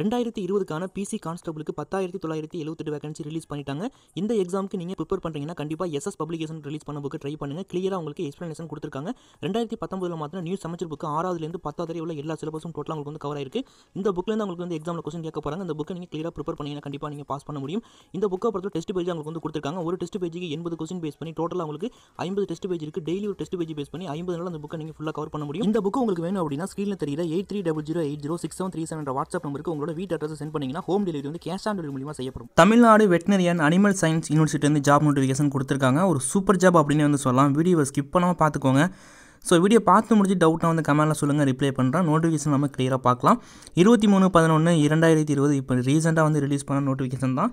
ரெண்டாயிரத்தி இருபதுக்கான பிசி கான்ஸ்டபிளுக்கு பத்தாயிரத்தி தொள்ளாயிரத்தி எழுபத்தெட்டு வேகன்சி ரிலீஸ் பண்ணிட்டாங்க இந்த எக்ஸாமுக்கு நீங்கள் ப்ரிப்பேர் பண்ணுறீங்கன்னா கண்டிப்பாக எஸ்எஸ் பப்ளிகேஷன் ரிலீஸ் பண்ண புக்கு ட்ரை பண்ணுங்கள் கிளியராக உங்களுக்கு எக்ஸ்ப்ளனேஷன் கொடுத்துருக்காங்க ரெண்டாயிரத்தி பத்தொம்பதில் மாத்திரம் நியூ சமைச்சர் புக்கு ஆறாவதுலேருந்து பத்தாவது உள்ள எல்லா சிலபஸும் டோட்டலாக உங்களுக்கு வந்து கவர் ஆயிருக்கு இந்த புக்லேருந்து உங்களுக்கு வந்து எக்ஸாமில் கொஸ்டின் கேட்க போகிறாங்க இந்த புக்கை நீங்கள் கிளியராக ப்ரிப்பேர் பண்ணிங்கன்னா கண்டிப்பாக நீங்கள் பாஸ் பண்ண முடியும் இந்த புக்கை பொறுத்த டெஸ்ட் பேஜ் உங்களுக்கு வந்து கொடுத்துருக்காங்க ஒரு டெஸ்ட் பேஜுக்கு எண்பது கொஸ்டின் பேஸ் பண்ணி டோட்டலாக உங்களுக்கு ஐம்பது டெஸ்ட் பேஜ் இருக்குது டெய்லி ஒரு டெஸ்ட் பேஜ் பேஸ் பண்ணி ஐம்பது நாள் அந்த புக்கை நீங்கள் ஃபுல்லாக கவர் பண்ண முடியும் இந்த புக்கு உங்களுக்கு வேணும் அப்படின்னா ஸ்க்ரீனில் தெரியல eight three double zero eight zero six seven three seven WhatsApp நம்பருக்கு உங்களுக்கு உங்களோட வீட்டு அட்ரஸ் சென்ட் பண்ணீங்கன்னா ஹோம் டெலிவரி வந்து கேஷ் ஆன் டெலிவரி மூலியமாக செய்யப்படும் Tamil Nadu veterinary and animal science university வந்து ஜாப் நோட்டிஃபிகேஷன் கொடுத்துருக்காங்க ஒரு சூப்பர் ஜாப் அப்படின்னு வந்து சொல்லலாம் வீடியோவை ஸ்கிப் பண்ணாமல் பார்த்துக்கோங்க ஸோ வீடியோ பார்த்து முடிஞ்சு டவுட்டாக வந்து கமெண்ட்டில் சொல்லுங்கள் ரிப்ளை பண்ணுறேன் நோட்டிஃபிகேஷன் நம்ம கிளியராக பார்க்கலாம் இருபத்தி மூணு பதினொன்று இரண்டாயிரத்தி இருபது இப்போ ரீசெண்டாக வந்து ரிலீஸ் பண்ண நோட்டிஃபிகேஷன் தான்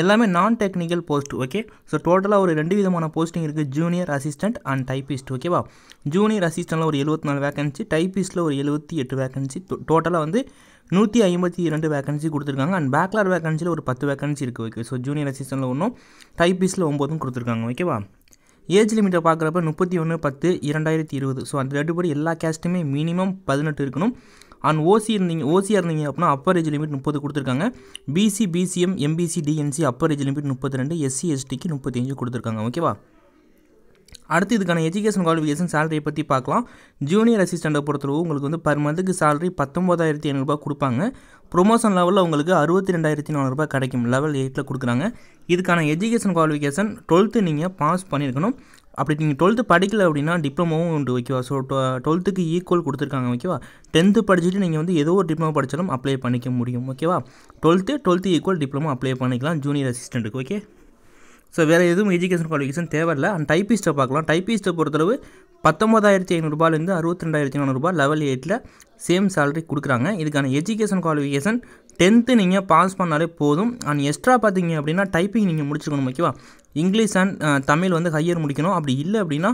எல்லாமே நான் டெக்னிக்கல் போஸ்ட் ஓகே ஸோ டோட்டலாக ஒரு ரெண்டு விதமான போஸ்டிங் இருக்குது ஜூனியர் அசிஸ்டண்ட் அண்ட் டைப்பிஸ்ட் ஓகேவா ஜூனியர் அசிஸ்டண்ட்டில் ஒரு எழுபத்தி நாலு வேக்கன்சி டைப்பிஸ்ட்டில் ஒரு எழுபத்தி எட்டு வேக்கன்சி டோட்டலாக வந்து நூற்றி ஐம்பத்தி இரண்டு வேக்கன்சி கொடுத்துருக்காங்க அண்ட் பேக்லார் வேக்கன்சியில் ஒரு பத்து வேக்கன்சி இருக்குது ஓகே ஸோ ஜூனியர் அசிஸ்டண்ட்டில் ஒன்றும் டைப்பிஸ்ட்டில் ஒம்போதும் கொடுத்துருக்காங்க ஓகேவா ஏஜ் லிமிட்டை பார்க்குறப்ப முப்பத்தி ஒன்று பத்து இரண்டாயிரத்தி இருபது ஸோ அந்த ரெண்டு படி எல்லா கேஸ்ட்டுமே மினிமம் பதினெட்டு இருக்கணும் அண்ட் ஓசி இருந்தீங்க ஓசியாக இருந்தீங்க அப்படின்னா அப்பர் ஏஜ் லிமிட் முப்பது கொடுத்துருக்காங்க BC BCM MBC DNC upper age limit முப்பத்தி ரெண்டு எஸ்சி எஸ்டிக்கு முப்பத்தி அஞ்சு கொடுத்துருக்காங்க ஓகேவா அடுத்து இதுக்கான எஜுகேஷன் குவாலிஃபிகேஷன் சேலரியை பற்றி பார்க்கலாம் ஜூனியர் அசிஸ்டண்ட்டை பொறுத்தளவு உங்களுக்கு வந்து பர் மந்த்துக்கு சேலரி பத்தொம்போதாயிரத்தி ஐநூறுபா கொடுப்பாங்க ப்ரொமோஷன் லெவலில் உங்களுக்கு அறுபத்தி ரெண்டாயிரத்தி நானூறுரூபா கிடைக்கும் லெவல் எயிட்டில் கொடுக்குறாங்க இதுக்கான எஜுகேஷன் குவாலிஃபிகேஷன் டுவெல்த்து நீங்கள் பாஸ் பண்ணியிருக்கணும் அப்படி நீங்கள் டுவெல்த்து படிக்கல அப்படின்னா டிப்ளமோவும் உண்டு ஓகேவா ஸோ டுவெல்த்துக்கு ஈக்குவல் கொடுத்துருக்காங்க ஓகேவா டென்த்து படிச்சுட்டு நீங்கள் வந்து ஏதோ ஒரு டிப்ளமோ படித்தாலும் அப்ளை பண்ணிக்க முடியும் ஓகேவா twelfth twelfth equal diploma apply பண்ணிக்கலாம் ஜூனியர் அசிஸ்டண்ட்டுக்கு ஓகே ஸோ வேறு எதுவும் எஜுகேஷன் குவாலிஃபிகேஷன் தேவையில்ல அண்ட் டைப்பிஸ்ட்டை பார்க்கலாம் டைப்பிஸ்ட்டை பொறுத்தளவு பத்தொம்பதாயிரத்தி ஐநூறுபாலேருந்து அறுபத்தி ரெண்டாயிரத்தி நானூறுபா லெவல் எயிட்டில் சேம் சேலரி கொடுக்குறாங்க இதுக்கான எஜுகேஷன் குவாலிஃபிகேஷன் டென்த்து நீங்கள் பாஸ் பண்ணாலே போதும் அண்ட் எக்ஸ்ட்ரா பார்த்தீங்க அப்படின்னா டைப்பிங் நீங்கள் முடிச்சுக்கணும் ஓகேவா இங்கிலீஷ் அண்ட் தமிழ் வந்து ஹையர் முடிக்கணும் அப்படி இல்லை அப்படின்னா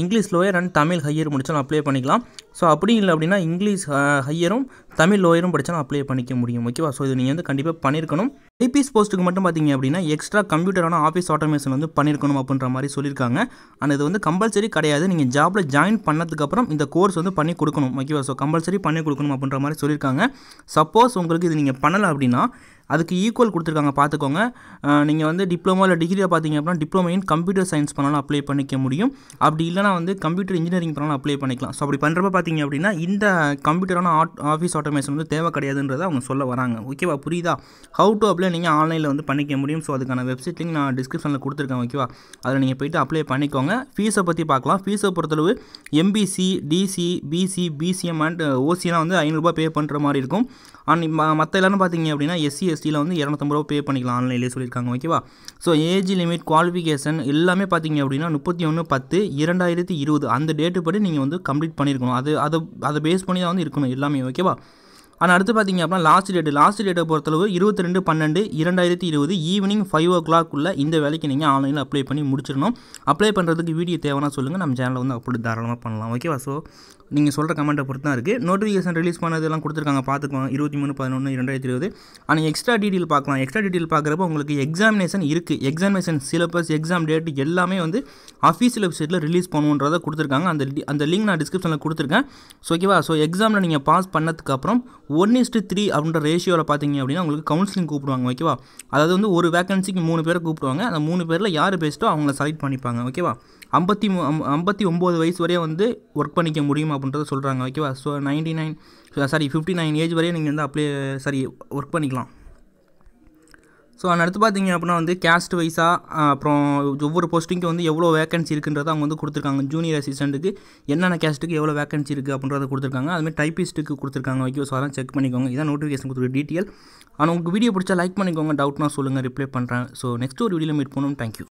English lower and Tamil higher முடித்தாலும் அப்ளை பண்ணிக்கலாம் ஸோ அப்படி இல்லை அப்படின்னா இங்கிலீஷ் ஹையரும் தமிழ் லோயரும் படித்தாலும் அப்ளை பண்ணிக்க முடியும் ஓகேவா ஸோ இது நீங்கள் வந்து கண்டிப்பாக பண்ணியிருக்கணும் ஐபிஎஸ் போஸ்ட்டுக்கு மட்டும் பார்த்தீங்க அப்படின்னா எக்ஸ்ட்ரா கம்ப்யூட்டரான ஆஃபீஸ் ஆட்டோமேஷன் வந்து பண்ணியிருக்கணும் அப்படின்ற மாதிரி சொல்லியிருக்காங்க அண்ட் இது வந்து கம்பல்சரி கிடையாது நீங்கள் ஜாப்பில் ஜாயின் பண்ணதுக்கப்புறம் இந்த கோர்ஸ் வந்து பண்ணி கொடுக்கணும் ஓகேவா ஸோ கம்பல்சரி பண்ணி கொடுக்கணும் அப்படின்ற மாதிரி சொல்லியிருக்காங்க சப்போஸ் உங்களுக்கு இது நீங்கள் பண்ணலை அப்படின்னா அதுக்கு ஈக்குவல் கொடுத்துருக்காங்க பார்த்துக்கோங்க நீங்கள் வந்து டிப்ளமோ இல்லை டிகிரியில் பார்த்தீங்க அப்படின்னா டிப்ளமோ இன் கம்ப்யூட்டர் சயின்ஸ் பண்ணாலும் அப்ளை பண்ணிக்க முடியும் அப்படி இல்லைனா வந்து கம்ப்யூட்டர் இன்ஜினியரிங் பண்ணாலும் அப்ளை பண்ணிக்கலாம் ஸோ அப்படி பண்ணுறப்ப பார்த்தீங்க அப்படின்னா இந்த கம்ப்யூட்டரான ஆட் ஆஃபீஸ் ஆட்டோமேஷன் வந்து தேவை கிடையாதுன்றதை அவங்க சொல்ல வராங்க ஓகேவா புரியுதா ஹவு டு அப்ளை நீங்கள் ஆன்லைனில் வந்து பண்ணிக்க முடியும் ஸோ அதுக்கான வெப்சைட் லிங்க் நான் டிஸ்கிரிப்ஷனில் கொடுத்துருக்கேன் ஓகேவா அதில் நீங்கள் போய்ட்டு அப்ளை பண்ணிக்கோங்க ஃபீஸை பற்றி பார்க்கலாம் ஃபீஸை பொறுத்தளவு MBC DC BC BCM and ஓசியெலாம் வந்து ஐநூறுரூபா பே பண்ணுற மாதிரி இருக்கும் அண்ட் மற்ற எல்லாரும் பார்த்தீங்க அப்படின்னா எஸ்சி ஜிஎஸ்டியில் வந்து இரநூத்தம்பது ரூபா பே பண்ணிக்கலாம் ஆன்லைன்லேயே சொல்லியிருக்காங்க ஓகேவா ஸோ ஏஜ் லிமிட் குவாலிஃபிகேஷன் எல்லாமே பார்த்தீங்க அப்படின்னா முப்பத்தி ஒன்று பத்து இரண்டாயிரத்தி இருபது அந்த டேட்டு படி நீங்கள் வந்து கம்ப்ளீட் பண்ணியிருக்கணும் அது அதை அதை பேஸ் பண்ணி தான் வந்து இருக்கணும் எல்லாமே ஓகேவா ஆனால் அடுத்து பார்த்தீங்க அப்படின்னா லாஸ்ட் டேட் லாஸ்ட் டேட்டை பொறுத்தளவு இருபத்தி ரெண்டு பன்னெண்டு இரண்டாயிரத்தி இருபது ஈவினிங் ஃபைவ் ஓ உள்ள இந்த வேலைக்கு நீங்கள் ஆன்லைனில் அப்ளை பண்ணி முடிச்சிடணும் அப்ளை பண்ணுறதுக்கு வீடியோ தேவைன்னா சொல்லுங்கள் நம்ம சேனலில் வந்து அப்படி தாராளமாக பண்ணலாம் ஓகேவா ஸோ நீங்கள் சொல்கிற கமெண்ட்டை பொறுத்து தான் இருக்குது நோட்டிஃபிகேஷன் ரிலீஸ் பண்ணதெல்லாம் கொடுத்துருக்காங்க பார்த்துக்கோங்க இருபத்தி மூணு பதினொன்று இரண்டாயிரத்தி இருபது ஆனால் எக்ஸ்ட்ரா டீட்டெயில் பார்க்கலாம் எக்ஸ்ட்ரா டீட்டெயில் பார்க்குறப்ப உங்களுக்கு எக்ஸாமினேஷன் இருக்குது எக்ஸாமினேஷன் சிலபஸ் எக்ஸாம் டேட் எல்லாமே வந்து அஃபீஷியல் வெப்சைட்டில் ரிலீஸ் பண்ணுன்றதை கொடுத்துருக்காங்க அந்த அந்த லிங்க் நான் டிஸ்கிரிப்ஷனில் கொடுத்துருக்கேன் ஸோ ஓகேவா ஸோ எக்ஸாமில் நீங்கள் பாஸ் பண்ணதுக்கப்புறம் ஒன் இஸ்ட்டு த்ரீ அப்படின்ற ரேஷியோவில் பார்த்தீங்க அப்படின்னா உங்களுக்கு கவுன்சிலிங் கூப்பிடுவாங்க ஓகேவா அதாவது வந்து ஒரு வேகன்சிக்கு மூணு பேரை கூப்பிடுவாங்க அந்த மூணு பேரில் யார் பேஸ்ட்டோ அவங்கள செலக்ட் பண்ணிப்பாங்க ஓகேவா ஐம்பத்தி ஐம்பத்தி ஒம்பது வயசு வரையும் வந்து ஒர்க் பண்ணிக்க முடியும் அப்படின்றத சொல்கிறாங்க ஓகேவா so ninety nine sorry fifty nine age வரையும் நீங்கள் வந்து அப்ளை சாரி ஒர்க் பண்ணிக்கலாம் ஸோ அடுத்து பார்த்தீங்க அப்படின்னா வந்து கேஸ்ட் வைஸாக அப்புறம் ஒவ்வொரு போஸ்ட்டிங்க்கும் வந்து எவ்வளோ வேகன்சி இருக்குன்றதை அவங்க வந்து கொடுத்துருக்காங்க ஜூனியர் அசிஸ்டண்ட்டுக்கு என்னென்ன கேஸ்ட்டுக்கு எவ்வளோ வேகன்சி இருக்குது அப்படின்றத கொடுத்துருக்காங்க அதுமாதிரி டைப்பிஸ்ட்டுக்கு கொடுத்துருக்காங்க ஓகே ஸோ அதெல்லாம் செக் பண்ணிக்கோங்க இதான் நோட்டிஃபிகேஷன் கொடுத்துருக்க டீட்டெயில் ஆனால் உங்களுக்கு வீடியோ பிடிச்சா லைக் பண்ணிக்கோங்க டவுட்னா சொல்லுங்கள் ரிப்ளை பண்ணுறேன் ஸோ நெக்ஸ்ட் ஒரு வீடியோவில் மீட் பண்ணணும் தேங்க்யூ